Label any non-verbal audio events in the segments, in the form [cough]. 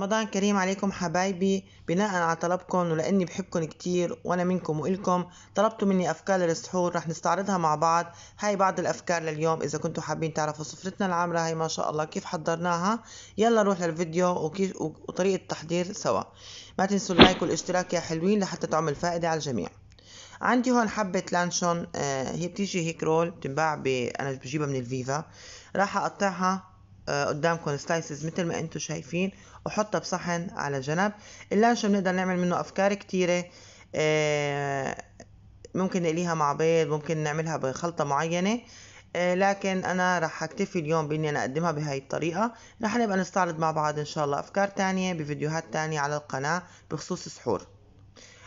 رمضان كريم عليكم حبايبي بناء على طلبكم ولاني بحبكم كتير وانا منكم والكم طلبتوا مني افكار للسحور رح نستعرضها مع بعض هاي بعض الافكار لليوم اذا كنتوا حابين تعرفوا سفرتنا العامره هاي ما شاء الله كيف حضرناها يلا نروح للفيديو وكيف وطريقه التحضير سوا ما تنسوا اللايك والاشتراك يا حلوين لحتى تعمل فائده على الجميع عندي هون حبة لانشون آه هي بتيجي هيك رول بتنباع ب... أنا بجيبها من الفيفا راح أقطعها قدامكم سلايسز مثل ما انتم شايفين وحطها بصحن على جنب اللانشو بنقدر نعمل منه افكار كتيره آه، ممكن نقليها مع بيض ممكن نعملها بخلطه معينه آه، لكن انا رح اكتفي اليوم باني انا اقدمها بهاي الطريقه رح نبقى نستعرض مع بعض ان شاء الله افكار تانية بفيديوهات تانية على القناه بخصوص السحور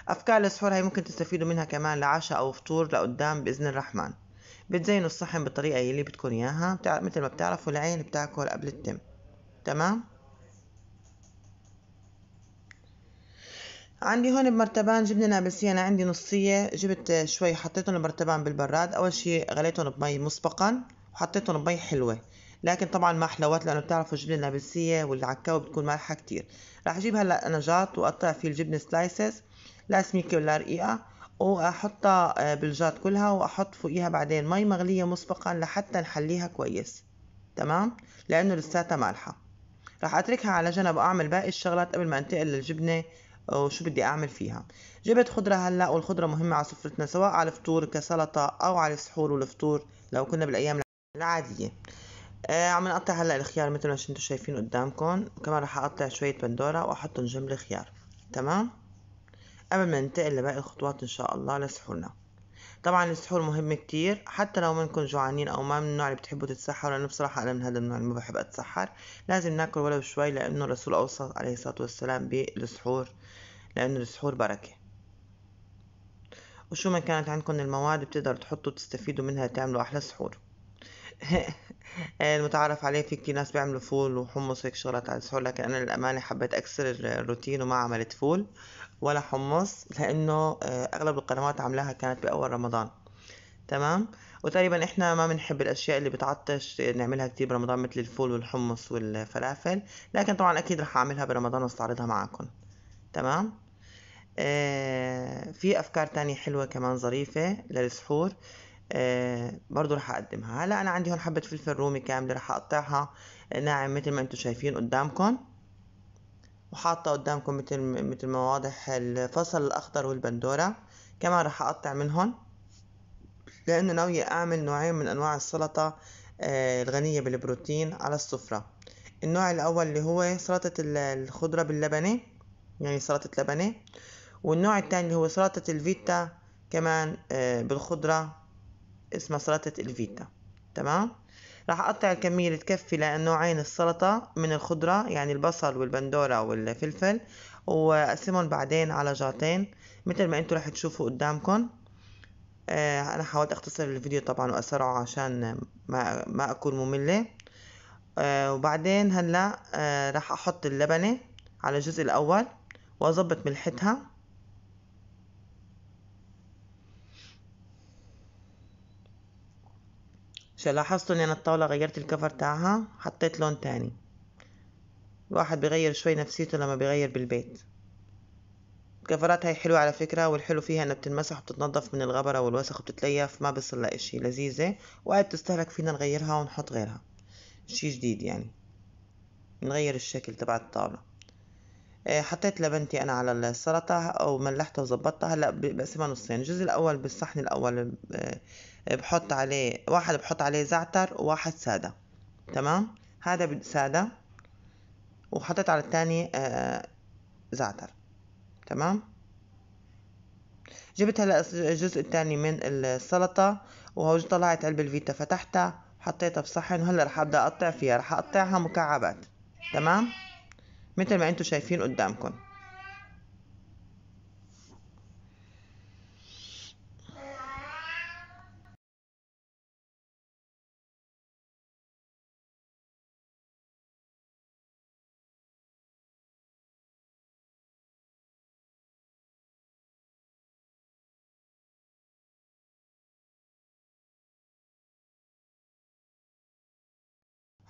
افكار السحور هاي ممكن تستفيدوا منها كمان لعشاء او فطور لقدام باذن الرحمن بتزينوا الصحن بالطريقة يلي بتكون إياها مثل ما بتعرفوا العين بتاكل قبل التم تمام عندي هون بمرتبان جبنة نابلسية أنا عندي نصية جبت شوي حطيتهم بمرتبان بالبراد أول شي غليتهم بمي مسبقا وحطيتهم بمي حلوة لكن طبعا ما حلوات لأنه بتعرفوا الجبنة النابلسية والعكاوي بتكون مالحة كتير راح أجيب هلأ نجاط وأقطع فيه الجبنة سلايسز لا سميكة ولا رقيقة واحطها آه، بالجات كلها واحط فوقيها بعدين مي مغلية مسبقا لحتى نحليها كويس تمام لانه لساتها مالحة راح اتركها على جنب واعمل باقي الشغلات قبل ما انتقل للجبنة وشو بدي اعمل فيها جبت خضرة هلا والخضرة مهمة على سفرتنا سواء على الفطور كسلطة او على السحور والفطور لو كنا بالايام العادية آه عم نقطع هلا الخيار مثل ما انتم شايفين قدامكم كمان راح اقطع شوية بندورة واحطهم جنب الخيار تمام قبل ما ننتقل لباقي الخطوات ان شاء الله لسحورنا طبعا السحور مهم كتير حتى لو منكم جوعانين او ما من النوع اللي بتحبوا تتسحروا لانه بصراحه انا من هذا النوع اللي ما بحب اتسحر لازم ناكل ولو شوي لانه الرسول اوصى عليه الصلاه والسلام بالسحور لانه السحور بركه وشو ما كانت عندكم المواد بتقدروا تحطوا تستفيدوا منها تعملوا احلى سحور [laughs] المتعارف عليه في كتير ناس بيعملوا فول وحمص هيك شغلات على السحور لكن انا للامانه حبيت اكسر الروتين وما عملت فول ولا حمص لانه آه، اغلب القنوات عملاها كانت باول رمضان تمام وتقريبا احنا ما بنحب الاشياء اللي بتعطش نعملها كتير برمضان مثل الفول والحمص والفلافل لكن طبعا اكيد رح اعملها برمضان واستعرضها معكم تمام آه في افكار تانية حلوة كمان ظريفة للسحور آه برضو رح اقدمها هلا انا عندي هون حبة فلفل رومي كاملة رح اقطعها ناعم مثل ما انتم شايفين قدامكم وحاطة قدامكم مثل مثل ما واضح الفصل الأخضر والبندورة كمان راح أقطع منهم لأنه ناوية أعمل نوعين من أنواع السلطة آه، الغنية بالبروتين على السفرة النوع الأول اللي هو سلطة الخضرة باللبنة يعني سلطة لبنة والنوع الثاني اللي هو سلطة الفيتا كمان آه، بالخضرة اسمها سلطة الفيتا تمام راح اقطع الكمية اللي تكفي لنوعين السلطة من الخضرة يعني البصل والبندورة والفلفل واقسمهم بعدين على جاتين مثل ما انتوا راح تشوفوا قدامكم آه انا حاولت اختصر الفيديو طبعا واسرعه عشان ما ما اكون ممله آه وبعدين هلا آه راح احط اللبنه على الجزء الاول واظبط ملحتها عشان لاحظتوا ان انا الطاولة غيرت الكفر تاعها حطيت لون تاني الواحد بيغير شوي نفسيته لما بيغير بالبيت الكفرات هاي حلوة على فكرة والحلو فيها انها بتنمسح وبتتنظف من الغبرة والوسخ وبتتليف ما بصير لها اشي لذيذة وقت تستهلك فينا نغيرها ونحط غيرها شي جديد يعني نغير الشكل تبع الطاولة آه، حطيت لبنتي انا على السلطه او ملحتها وظبطتها هلا بقسمها نصين الجزء الاول بالصحن الاول آه، بحط عليه واحد بحط عليه زعتر وواحد ساده تمام هذا ساده وحطيت على الثاني آه، زعتر تمام جبت هلا الجزء الثاني من السلطه وهو طلعت علبه الفيتا فتحتها حطيتها في صحن وهلا رح ابدا اقطع فيها رح اقطعها مكعبات تمام مثل ما انتم شايفين قدامكم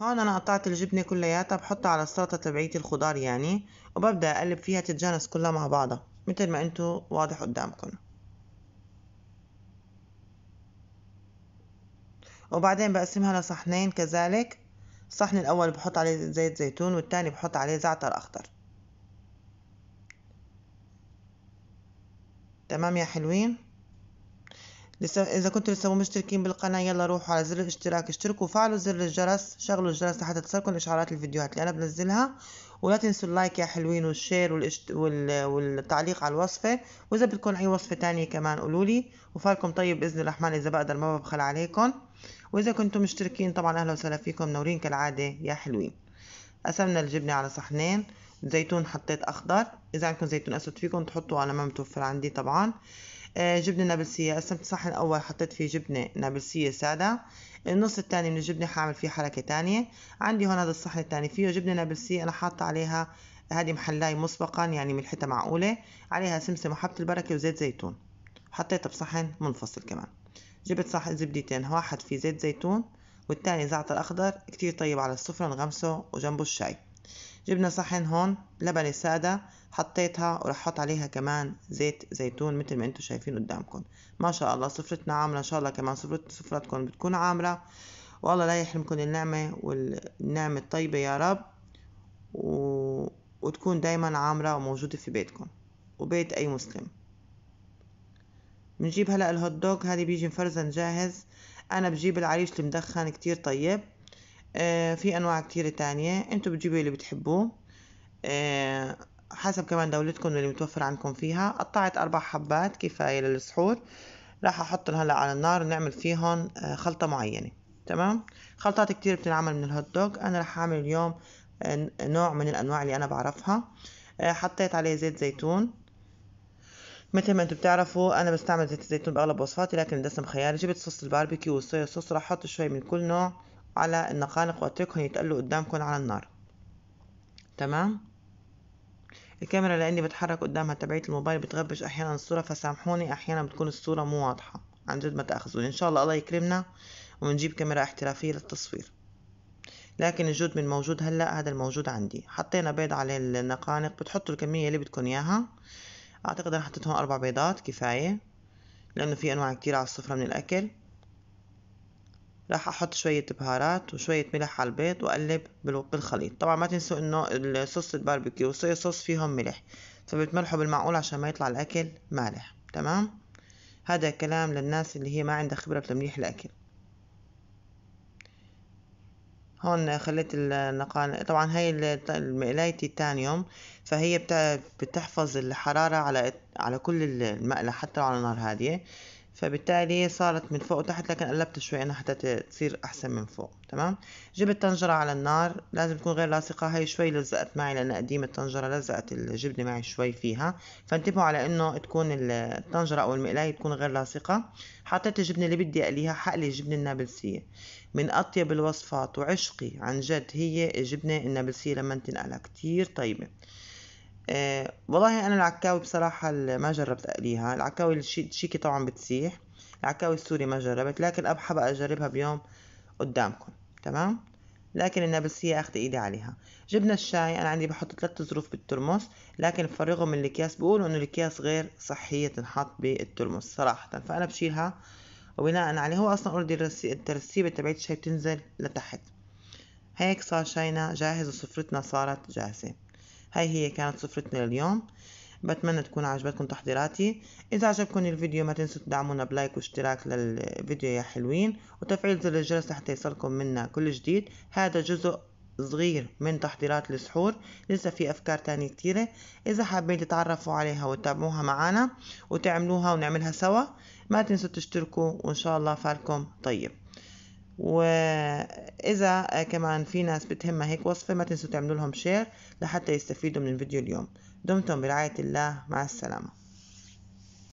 هون انا قطعت الجبنة كلياتها بحطها على السلطة تبعيت الخضار يعني وببدأ اقلب فيها تتجانس كلها مع بعضها متل ما انتو واضح قدامكم وبعدين بقسمها لصحنين كذلك الصحن الاول بحط عليه زيت زيتون والتاني بحط عليه زعتر اخضر تمام يا حلوين لسه اذا كنتوا لسه مو مشتركين بالقناه يلا روحوا على زر الاشتراك اشتركوا وفعلوا زر الجرس شغلوا الجرس لحتى تصلكم اشعارات الفيديوهات اللي انا بنزلها ولا تنسوا اللايك يا حلوين والشير والاشت... وال... والتعليق على الوصفه واذا بدكم اي وصفه تانية كمان قولوا لي وفالكم طيب باذن الرحمن اذا بقدر ما ببخل عليكم واذا كنتم مشتركين طبعا اهلا وسهلا فيكم نورين كالعاده يا حلوين قسمنا الجبنه على صحنين زيتون حطيت اخضر اذا عندكم زيتون اسود فيكم تحطوا انا ما متوفر عندي طبعا آه، جبنة نابلسية قسمت الصحن الأول حطيت فيه جبنة نابلسية سادة النص التاني من الجبنة حاعمل فيه حركة تانية عندي هون هذا الصحن التاني فيه جبنة نابلسية أنا حاطة عليها هذه محلاي مسبقا يعني ملحتها معقولة عليها سمسم وحبة البركة وزيت زيتون حطيتها بصحن منفصل كمان جبت صحن زبدتين واحد فيه زيت زيتون والتاني زعتر أخضر كتير طيب على السفرة نغمسه وجنبه الشاي جبنا صحن هون لبنة سادة حطيتها وراح احط عليها كمان زيت زيتون مثل ما انتم شايفين قدامكم ما شاء الله سفرتنا عامله ان شاء الله كمان سفرت سفرتكم بتكون عامله والله لا يحرمكم النعمه والنعمه الطيبه يا رب و... وتكون دايما عامره وموجوده في بيتكم وبيت اي مسلم بنجيب هلا الهوت دوغ هذه بيجي مفرزن جاهز انا بجيب العريش المدخن كتير طيب آه في انواع كتير تانية انتوا بتجيبوا اللي بتحبوه آه حسب كمان دولتكم اللي متوفر عندكم فيها قطعت أربع حبات كفاية للسحور راح أحطهم هلأ على النار ونعمل فيهم آه، خلطة معينة تمام خلطات كتير بتنعمل من الهوت دوغ أنا راح أعمل اليوم آه، نوع من الأنواع اللي أنا بعرفها آه، حطيت عليه زيت زيتون مثل ما انتم بتعرفوا انا بستعمل زيت الزيتون باغلب وصفاتي لكن الدسم خيالي جبت صوص الباربيكيو والصويا صوص راح احط شوي من كل نوع على النقانق واتركهم يتقلوا قدامكم على النار تمام الكاميرا لاني بتحرك قدامها تبعية الموبايل بتغبش احيانا الصورة فسامحوني احيانا بتكون الصورة مو واضحة عن جد ما تاخذوني ان شاء الله الله يكرمنا ونجيب كاميرا احترافية للتصوير لكن الجود من موجود هلا هذا الموجود عندي حطينا بيض على النقانق بتحطوا الكمية اللي بدكم اياها اعتقد انا حطيت هون اربع بيضات كفاية لانه في انواع كتير على السفرة من الاكل راح احط شوية بهارات وشوية ملح على البيض واقلب بالخليط طبعا ما تنسوا انه الصوص الباربيكيو والصويا صوص فيهم ملح فبتملحوا بالمعقول عشان ما يطلع الاكل مالح تمام هذا كلام للناس اللي هي ما عندها خبرة بتمليح الاكل هون خليت النقان طبعا هاي المقلايتي تاني يوم فهي بتحفظ الحرارة على على كل المقلة حتى لو على نار هادية فبالتالي صارت من فوق وتحت لكن قلبت شوي انا حتى تصير احسن من فوق تمام جبت طنجره على النار لازم تكون غير لاصقه هي شوي لزقت معي لان قديمة الطنجره لزقت الجبنه معي شوي فيها فانتبهوا على انه تكون الطنجره او المقلايه تكون غير لاصقه حطيت الجبنه اللي بدي اقليها حقلي الجبنه النابلسيه من اطيب الوصفات وعشقي عن جد هي الجبنه النابلسيه لما تنقلها كتير طيبه آه، والله انا العكاوي بصراحه ما جربت اقليها العكاوي الشيكي طبعا بتسيح العكاوي السوري ما جربت لكن ابحى بقى اجربها بيوم قدامكم تمام لكن النابلسية اخد ايدي عليها جبنا الشاي انا عندي بحط ثلاث ظروف بالترمس لكن بفرغهم من الاكياس بقولوا انه الاكياس غير صحية تنحط بالترمس صراحة فانا بشيلها وبناء عليه هو اصلا اوريدي الترسيبة تبعت الشاي بتنزل لتحت هيك صار شاينا جاهز وسفرتنا صارت جاهزة هاي هي كانت سفرتنا لليوم بتمنى تكون عجبتكم تحضيراتي اذا عجبكم الفيديو ما تنسوا تدعمونا بلايك واشتراك للفيديو يا حلوين وتفعيل زر الجرس لحتى يصلكم منا كل جديد هذا جزء صغير من تحضيرات السحور لسه في افكار تانية كتيرة اذا حابين تتعرفوا عليها وتتابعوها معنا وتعملوها ونعملها سوا ما تنسوا تشتركوا وان شاء الله فالكم طيب واذا كمان في ناس بتهمها هيك وصفة ما تنسوا تعملوا لهم شير لحتى يستفيدوا من الفيديو اليوم دمتم برعاية الله مع السلامة